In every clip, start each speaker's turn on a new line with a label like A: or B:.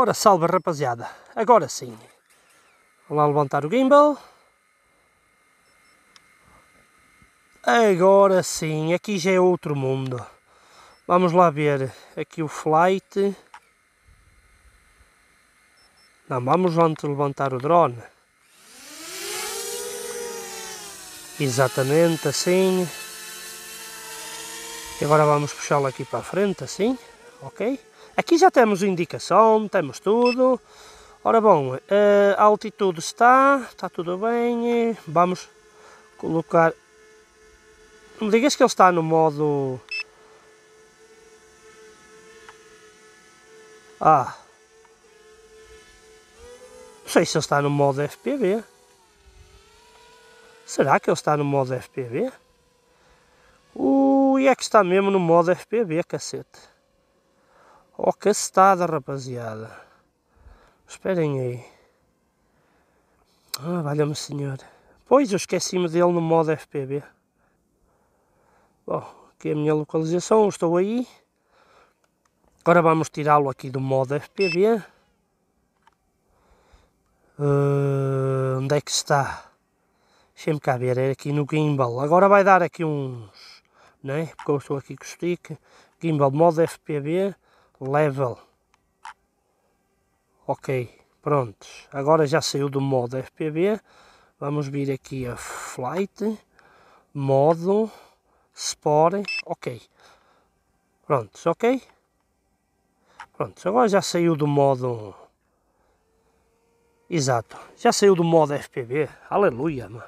A: Ora, salva rapaziada. Agora sim. Vamos lá levantar o gimbal. Agora sim, aqui já é outro mundo. Vamos lá ver aqui o flight. Não, vamos antes levantar o drone. Exatamente assim. E agora vamos puxá-lo aqui para a frente, assim. Ok? Aqui já temos indicação, temos tudo. Ora bom, a eh, altitude está, está tudo bem. Vamos colocar... Não me digas que ele está no modo... Ah... Não sei se ele está no modo FPV. Será que ele está no modo FPV? Ui, é que está mesmo no modo FPV, cacete. Oh, cacetada, rapaziada. Esperem aí. Ah, valha-me senhor. Pois, eu esqueci-me dele no modo FPV. Bom, aqui é a minha localização, estou aí. Agora vamos tirá-lo aqui do modo FPV. Uh, ah, onde é que está? Deixa-me cá ver, é aqui no gimbal. Agora vai dar aqui uns, né? Porque eu estou aqui com o stick. Gimbal modo FPV level. Ok, prontos. Agora já saiu do modo FPV. Vamos vir aqui a flight, modo, sport, ok. Prontos, ok? Prontos, agora já saiu do modo... Exato, já saiu do modo FPV. Aleluia, mano.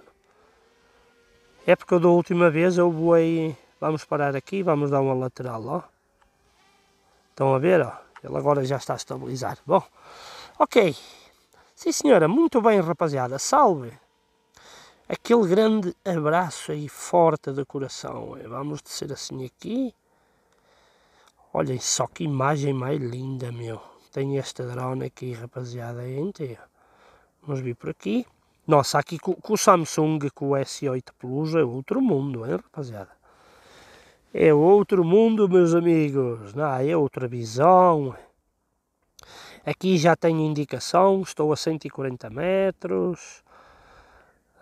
A: É porque da última vez eu voei... Vamos parar aqui, vamos dar uma lateral, ó. Estão a ver? Ó? Ele agora já está estabilizado. Bom, ok. Sim, senhora. Muito bem, rapaziada. Salve! Aquele grande abraço aí forte do coração. É? Vamos descer assim aqui. Olhem só que imagem mais linda, meu. Tem este drone aqui, rapaziada, inteiro. Vamos vir por aqui. Nossa, aqui com, com o Samsung, com o S8 Plus, é outro mundo, hein, rapaziada? É outro mundo, meus amigos. Não, é outra visão. Aqui já tenho indicação, estou a 140 metros.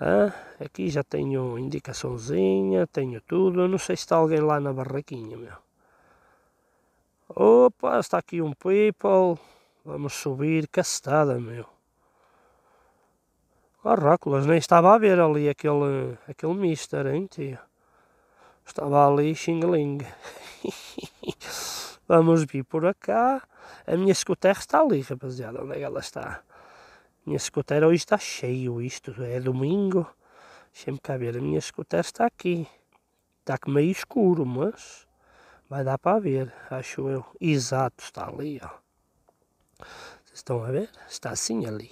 A: Ah, aqui já tenho indicaçãozinha, tenho tudo. Não sei se está alguém lá na barraquinha, meu. Opa, está aqui um people. Vamos subir, castada, meu. Caracolas, nem estava a ver ali aquele, aquele mister, hein, tio? estava ali xingling. Vamos vir por acá. A minha scooter está ali, rapaziada. Onde é que ela está? Minha scooter hoje está cheio. Isto é domingo. Deixa-me cá ver. A minha scooter está aqui. Está que meio escuro, mas vai dar para ver, acho eu. Exato, está ali, ó. Vocês estão a ver? Está assim ali.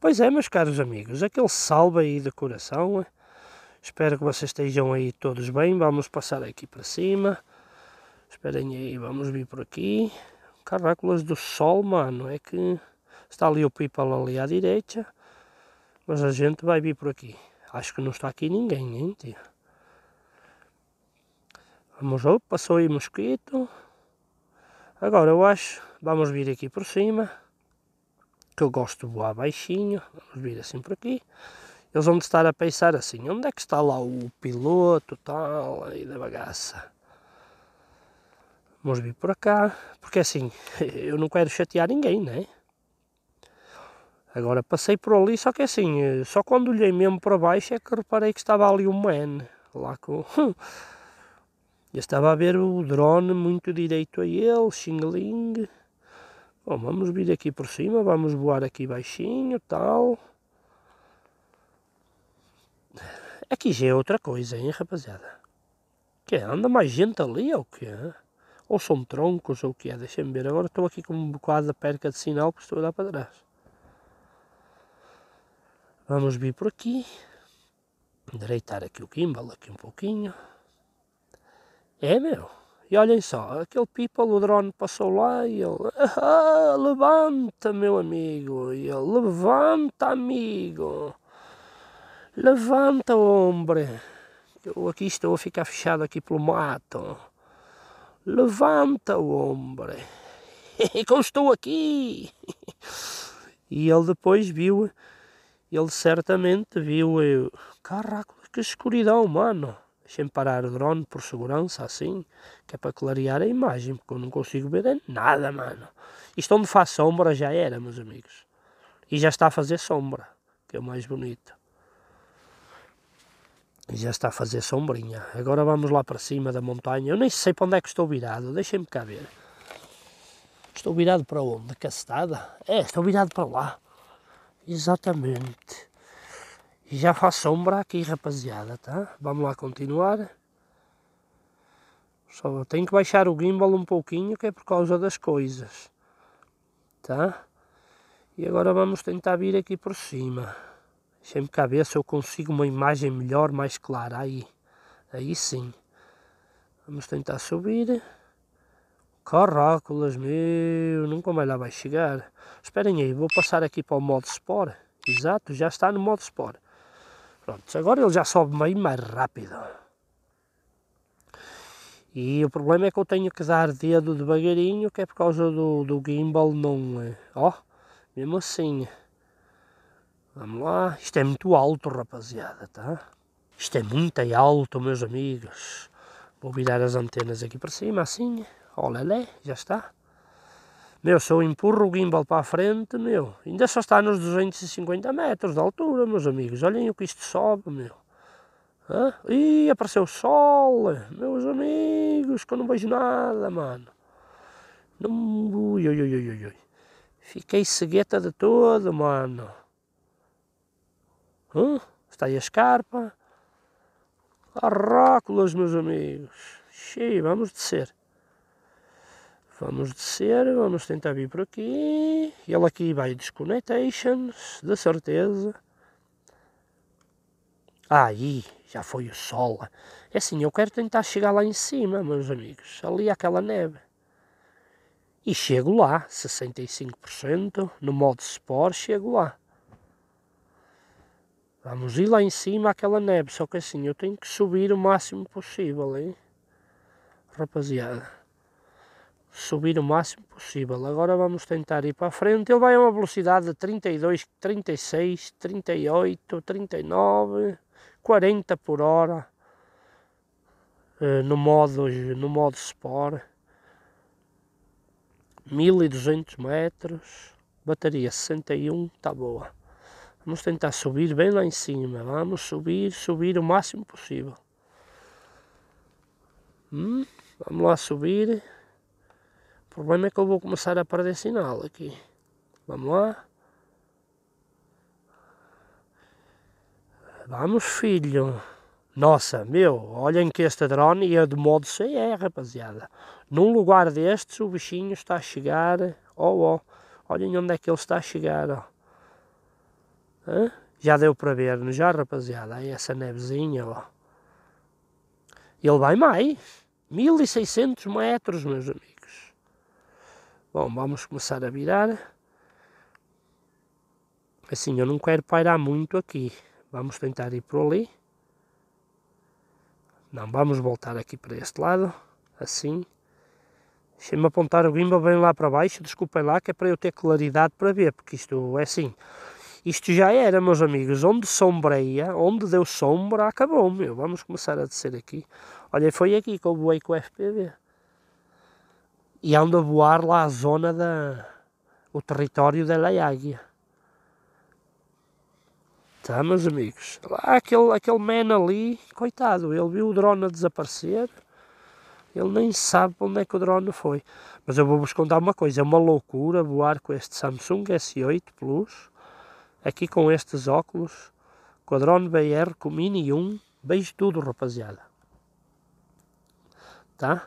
A: Pois é, meus caros amigos, aquele salve aí de coração é. Espero que vocês estejam aí todos bem. Vamos passar aqui para cima. Esperem aí, vamos vir por aqui. Caracolas do sol, mano. É que está ali o people ali à direita. Mas a gente vai vir por aqui. Acho que não está aqui ninguém, hein, tio? Vamos, opa, passou aí mosquito. Agora eu acho, vamos vir aqui por cima. Que eu gosto de voar baixinho. Vamos vir assim por aqui eles vão estar a pensar assim, onde é que está lá o piloto tal, aí da bagaça? Vamos vir por cá, porque assim, eu não quero chatear ninguém, né? Agora passei por ali, só que assim, só quando olhei mesmo para baixo é que reparei que estava ali um man, lá com... Eu estava a ver o drone muito direito a ele, xingling. Bom, vamos vir aqui por cima, vamos voar aqui baixinho, tal. Aqui é já é outra coisa, hein, rapaziada? Que é? Anda mais gente ali é ou que é? Ou são troncos ou o que é? Deixa-me ver. Agora estou aqui com um bocado de perca de sinal porque estou a olhar para trás. Vamos vir por aqui. Direitar aqui o gimbal aqui um pouquinho. É, meu. E olhem só, aquele people, o drone passou lá e ele... Ah, levanta, meu amigo. E ele, levanta, amigo. Levanta, homem! Eu aqui estou a ficar fechado aqui pelo mato. Levanta, homem! e eu estou aqui! E ele depois viu, ele certamente viu, eu, caraca, que escuridão, mano. Deixem parar o drone por segurança, assim, que é para clarear a imagem, porque eu não consigo ver é nada, mano. Isto onde faz sombra já era, meus amigos. E já está a fazer sombra, que é o mais bonito já está a fazer sombrinha. Agora vamos lá para cima da montanha. Eu nem sei para onde é que estou virado, deixem-me cá ver. Estou virado para onde? Castada? É, estou virado para lá. Exatamente. E já faz sombra aqui, rapaziada, tá? Vamos lá continuar. Só tenho que baixar o gimbal um pouquinho, que é por causa das coisas. Tá? E agora vamos tentar vir aqui por cima. Deixa-me cá ver se eu consigo uma imagem melhor, mais clara. Aí, aí sim. Vamos tentar subir. Corróculas, meu, nunca mais lá vai chegar. Esperem aí, vou passar aqui para o modo Sport. Exato, já está no modo Sport. Pronto, agora ele já sobe bem mais rápido. E o problema é que eu tenho que dar dedo devagarinho, que é por causa do, do gimbal não... É? Ó, oh, mesmo assim... Vamos lá. Isto é muito alto, rapaziada, tá? Isto é muito alto, meus amigos. Vou virar as antenas aqui para cima, assim. lá, já está. Meu, se eu empurro o gimbal para a frente, meu, ainda só está nos 250 metros de altura, meus amigos. Olhem o que isto sobe, meu. Hã? Ih, apareceu o sol, meus amigos, que eu não vejo nada, mano. Não... Ui, ui, ui, ui, ui. Fiquei cegueta de todo, mano. Hum? Está aí a escarpa. Arróculas, meus amigos. Xii, vamos descer. Vamos descer, vamos tentar vir por aqui. Ele aqui vai desconectations, de certeza. Aí, já foi o sol. É assim, eu quero tentar chegar lá em cima, meus amigos. Ali aquela neve. E chego lá, 65%, no modo Sport, chego lá. Vamos ir lá em cima àquela neve, só que assim, eu tenho que subir o máximo possível, hein? Rapaziada, subir o máximo possível. Agora vamos tentar ir para a frente. Ele vai a uma velocidade de 32, 36, 38, 39, 40 por hora. Eh, no modo, no modo Sport. 1200 metros. Bateria 61, está boa. Vamos tentar subir bem lá em cima. Vamos subir, subir o máximo possível. Hum, vamos lá subir. O problema é que eu vou começar a perder sinal aqui. Vamos lá. Vamos, filho. Nossa, meu, olhem que este drone ia é de modo é rapaziada. Num lugar destes, o bichinho está a chegar. Oh, oh. Olhem onde é que ele está a chegar, já deu para ver, não já, rapaziada? Aí essa nevezinha, ó. Ele vai mais. 1600 metros, meus amigos. Bom, vamos começar a virar. Assim, eu não quero pairar muito aqui. Vamos tentar ir por ali. Não, vamos voltar aqui para este lado. Assim. Deixem-me apontar o gimbal bem lá para baixo. Desculpem lá que é para eu ter claridade para ver. Porque isto é assim. Isto já era, meus amigos. Onde sombreia, onde deu sombra, acabou, meu. Vamos começar a descer aqui. Olha, foi aqui que eu voei com o FPV. E ando a voar lá a zona da... O território da Laiáguia. Tá, meus amigos. Lá, aquele, aquele man ali, coitado, ele viu o drone a desaparecer. Ele nem sabe para onde é que o drone foi. Mas eu vou-vos contar uma coisa, é uma loucura voar com este Samsung S8 Plus aqui com estes óculos, Quadrone BR, com Mini 1, beijo tudo, rapaziada. Tá?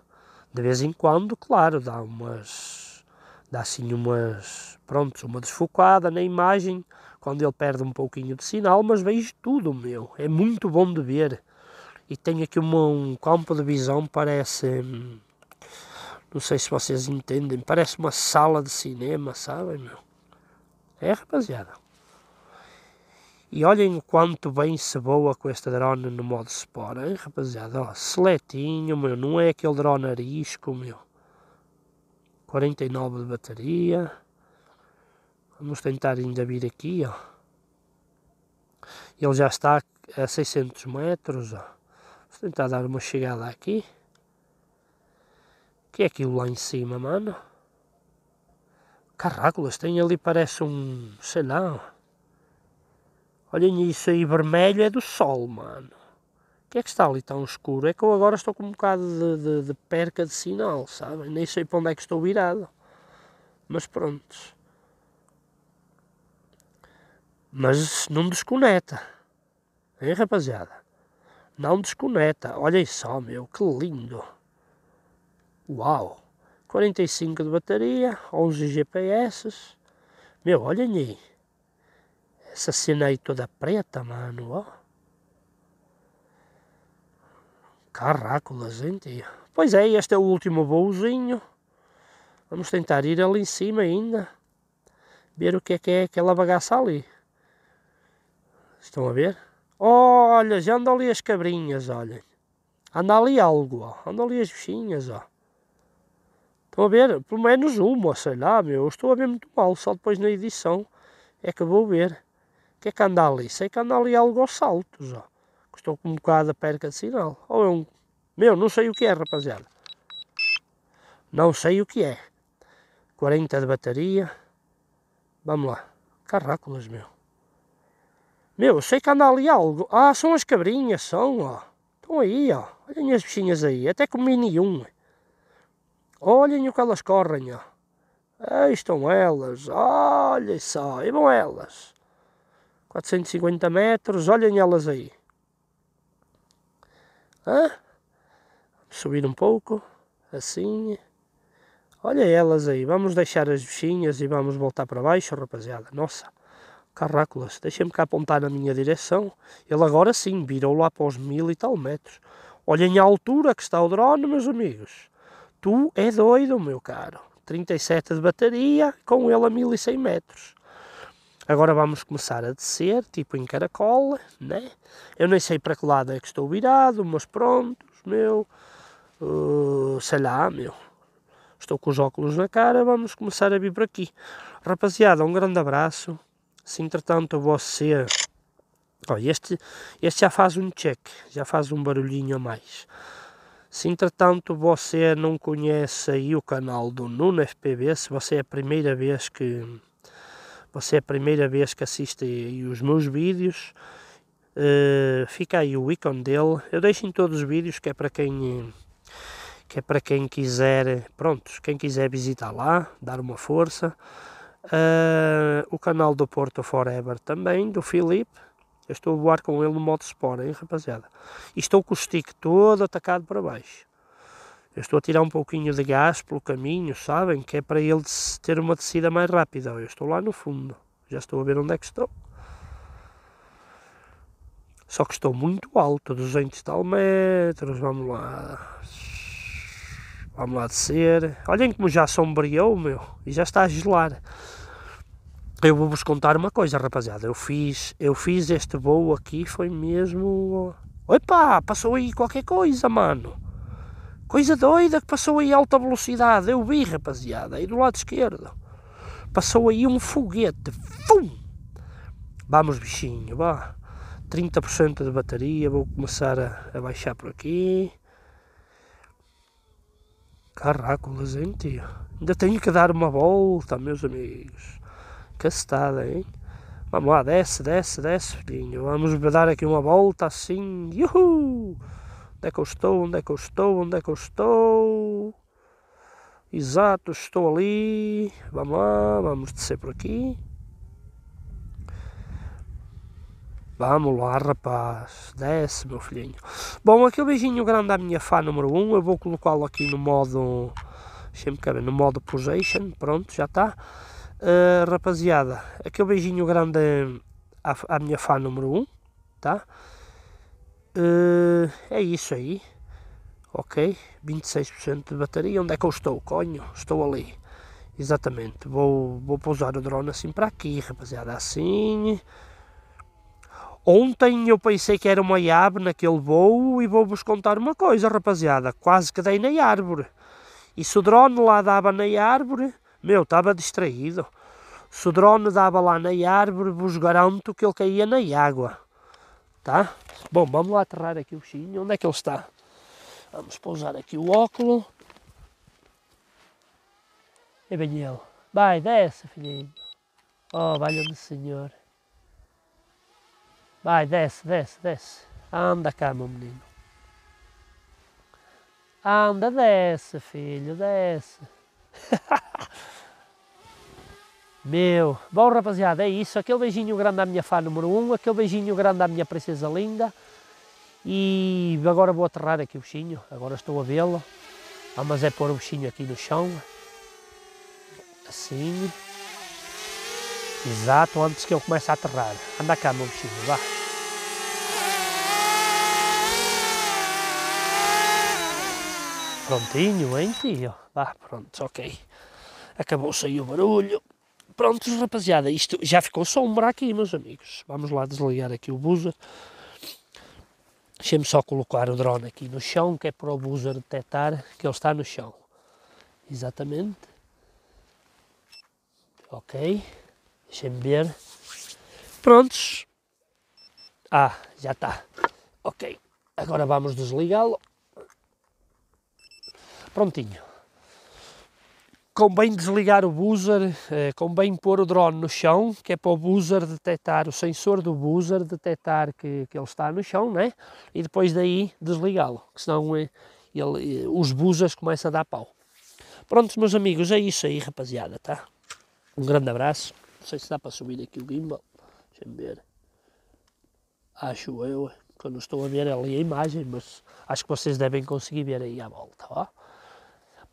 A: De vez em quando, claro, dá umas. dá assim umas. pronto, uma desfocada na imagem, quando ele perde um pouquinho de sinal, mas vejo tudo, meu. É muito bom de ver. E tem aqui uma, um campo de visão, parece. Hum, não sei se vocês entendem, parece uma sala de cinema, sabem, meu? É, rapaziada. E olhem quanto bem se voa com este drone no modo Sport, hein, rapaziada? Ó, seletinho, meu, não é aquele drone arisco, meu. 49 de bateria. Vamos tentar ainda vir aqui, ó. Ele já está a 600 metros, ó. Vamos tentar dar uma chegada aqui. O que é aquilo lá em cima, mano? Carráculas, tem ali, parece um, sei lá, Olhem isso aí vermelho é do sol, mano. O que é que está ali tão escuro? É que eu agora estou com um bocado de, de, de perca de sinal, sabem? Nem sei para onde é que estou virado. Mas pronto. Mas não desconeta. Hein, rapaziada? Não desconeta. Olhem só, meu, que lindo. Uau! 45 de bateria, 11 GPS. Meu, olhem aí. Essa cena aí toda preta, mano, ó. Caracolas, gente. Pois é, este é o último voozinho. Vamos tentar ir ali em cima ainda. Ver o que é que é aquela bagaça ali. Estão a ver? Olha, já andam ali as cabrinhas, olhem. Anda ali algo, ó. ali as bichinhas, ó. Estão a ver? Pelo menos uma, sei lá, meu. Eu estou a ver muito mal, só depois na edição é que vou ver. O que é que anda ali? Sei é que anda ali algo aos saltos, ó. Estou com um bocado a perca de sinal. Ou é um... Meu, não sei o que é, rapaziada. Não sei o que é. 40 de bateria. Vamos lá. Carráculas, meu. Meu, sei que anda ali algo. Ah, são as cabrinhas, são, ó. Estão aí, ó. Olhem as bichinhas aí. Até com mini 1. Olhem o que elas correm, ó. Aí estão elas. Olhem só. E vão elas. 450 metros, olhem elas aí. Hã? Subir um pouco, assim. Olha elas aí, vamos deixar as bichinhas e vamos voltar para baixo, rapaziada. Nossa, carráculas, deixem-me cá apontar na minha direção. Ele agora sim virou lá para os mil e tal metros. Olhem a altura que está o drone, meus amigos. Tu é doido, meu caro. 37 de bateria, com ele a 1100 metros. Agora vamos começar a descer, tipo em caracol, né? Eu nem sei para que lado é que estou virado, mas prontos, meu. Uh, sei lá, meu. Estou com os óculos na cara, vamos começar a vir por aqui. Rapaziada, um grande abraço. Se entretanto você. Oh, este, este já faz um check, já faz um barulhinho a mais. Se entretanto você não conhece aí o canal do Nuno FPV, se você é a primeira vez que você é a primeira vez que assiste os meus vídeos, uh, fica aí o ícone dele. Eu deixo em todos os vídeos que é para quem que é para quem quiser, pronto, quem quiser visitar lá, dar uma força. Uh, o canal do Porto Forever também, do Filipe. Eu estou a voar com ele no modo sport, hein, rapaziada. E estou com o stick todo atacado para baixo. Eu estou a tirar um pouquinho de gás pelo caminho, sabem? Que é para ele ter uma descida mais rápida. Eu estou lá no fundo. Já estou a ver onde é que estou. Só que estou muito alto, 200 e tal metros. Vamos lá. Vamos lá descer. Olhem como já sombreou, meu. E já está a gelar. Eu vou-vos contar uma coisa, rapaziada. Eu fiz, eu fiz este voo aqui, foi mesmo... Opa, passou aí qualquer coisa, mano. Coisa doida que passou aí alta velocidade. Eu vi, rapaziada, aí do lado esquerdo. Passou aí um foguete. Fum! Vamos, bichinho, vá. 30% de bateria. Vou começar a, a baixar por aqui. Caracolas, hein, tio? Ainda tenho que dar uma volta, meus amigos. Castada, hein? Vamos lá, desce, desce, desce, filhinho. Vamos dar aqui uma volta assim. Uhul! Onde é que eu estou? Onde é que eu estou? Onde é que eu estou? Exato, estou ali. Vamos lá, vamos descer por aqui. Vamos lá, rapaz. Desce, meu filhinho. Bom, aquele beijinho grande à minha fã número 1. Um, eu vou colocá-lo aqui no modo... Deixa-me caber, no modo position. Pronto, já está. Uh, rapaziada, aquele beijinho grande à, à minha fã número 1. Um, tá? Uh, é isso aí. Ok, 26% de bateria. Onde é que eu estou? Conho? Estou ali. Exatamente. Vou, vou pousar o drone assim para aqui, rapaziada. Assim. Ontem eu pensei que era uma árvore naquele voo e vou-vos contar uma coisa, rapaziada. Quase que dei na árvore. E se o drone lá dava na árvore, meu, estava distraído. Se o drone dava lá na árvore, vos garanto que ele caía na água tá? Bom, vamos aterrar aqui o bichinho. onde é que ele está? Vamos pousar aqui o óculo. E é bem ele, vai, desce filhinho. Oh, valha-me Senhor. Vai, desce, desce, desce. Anda cá, meu menino. Anda, desce, filho, desce. Meu, bom rapaziada, é isso. Aquele beijinho grande à minha fã número 1, um, aquele beijinho grande à minha princesa linda. E agora vou aterrar aqui o bichinho, agora estou a vê-lo. Ah, mas é pôr o bichinho aqui no chão. Assim. Exato, antes que eu comece a aterrar. Anda cá, meu bichinho, vá. Prontinho, hein, tio? Vá, pronto, ok. Acabou-se aí o barulho. Prontos, rapaziada, isto já ficou só um buraco aí, meus amigos. Vamos lá desligar aqui o buzzer. deixem me só colocar o drone aqui no chão, que é para o buzzer detectar que ele está no chão. Exatamente. Ok. deixem me ver. Prontos. Ah, já está. Ok. Agora vamos desligá-lo. Prontinho convém desligar o buzzer, eh, convém pôr o drone no chão, que é para o buzzer detectar, o sensor do buzzer detectar que, que ele está no chão, né? E depois daí desligá-lo, que senão eh, ele, eh, os buzzers começam a dar pau. Prontos, meus amigos, é isso aí, rapaziada, tá? Um grande abraço. Não sei se dá para subir aqui o gimbal. Deixa-me ver. Acho eu quando eu não estou a ver ali a imagem, mas acho que vocês devem conseguir ver aí à volta, ó.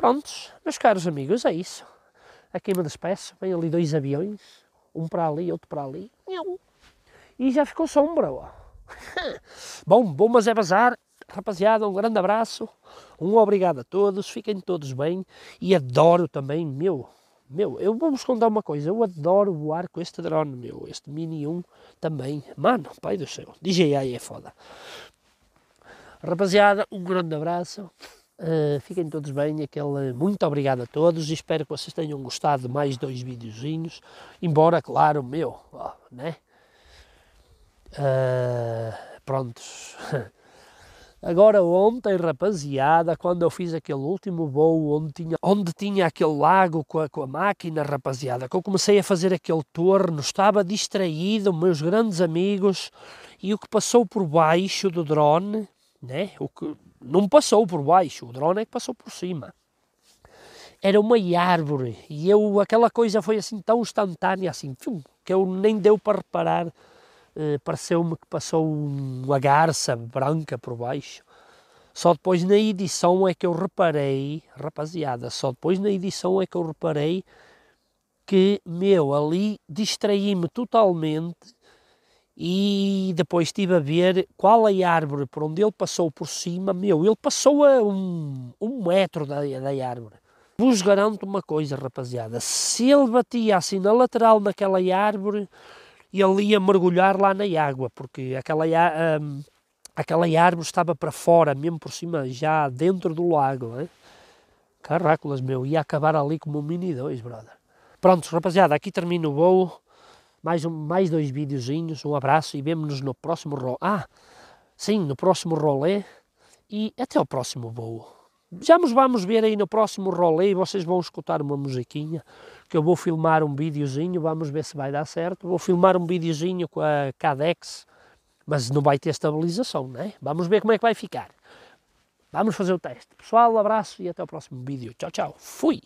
A: Prontos, meus caros amigos, é isso. Aqui me despeço. Vem ali dois aviões, um para ali, outro para ali. E já ficou sombra. Ó. Bom, bom, mas é bazar. Rapaziada, um grande abraço. Um obrigado a todos. Fiquem todos bem. E adoro também, meu. Meu, eu vou-vos contar uma coisa. Eu adoro voar com este drone, meu. Este Mini 1 também. Mano, pai do céu. DJI é foda. Rapaziada, um grande abraço. Uh, fiquem todos bem, aquele muito obrigado a todos e espero que vocês tenham gostado de mais dois videozinhos, embora, claro, meu, ó, né? Uh, eh, prontos. Agora ontem, rapaziada, quando eu fiz aquele último voo onde tinha, onde tinha aquele lago com a, com a máquina, rapaziada, que eu comecei a fazer aquele torno, estava distraído, meus grandes amigos, e o que passou por baixo do drone, né? O que não passou por baixo, o drone é que passou por cima. Era uma árvore e eu aquela coisa foi assim tão instantânea assim, que eu nem deu para reparar. Eh, pareceu-me que passou uma garça branca por baixo. Só depois na edição é que eu reparei, rapaziada, só depois na edição é que eu reparei que, meu, ali distraí-me totalmente e depois estive a ver qual é a árvore por onde ele passou por cima, meu, ele passou a um, um metro da, da árvore. Vos garanto uma coisa, rapaziada, se ele batia assim na lateral daquela árvore, ele ia mergulhar lá na água, porque aquela, um, aquela árvore estava para fora, mesmo por cima, já dentro do lago, hein? Caracolas, meu, ia acabar ali como um mini dois, brother. Pronto, rapaziada, aqui termino o voo mais, um, mais dois videozinhos, um abraço e vemo-nos no próximo rolê. Ah, sim, no próximo rolê e até o próximo voo. Já nos vamos ver aí no próximo rolê e vocês vão escutar uma musiquinha que eu vou filmar um videozinho, vamos ver se vai dar certo. Vou filmar um videozinho com a Cadex, mas não vai ter estabilização, né? Vamos ver como é que vai ficar. Vamos fazer o teste. Pessoal, um abraço e até o próximo vídeo. Tchau, tchau. Fui!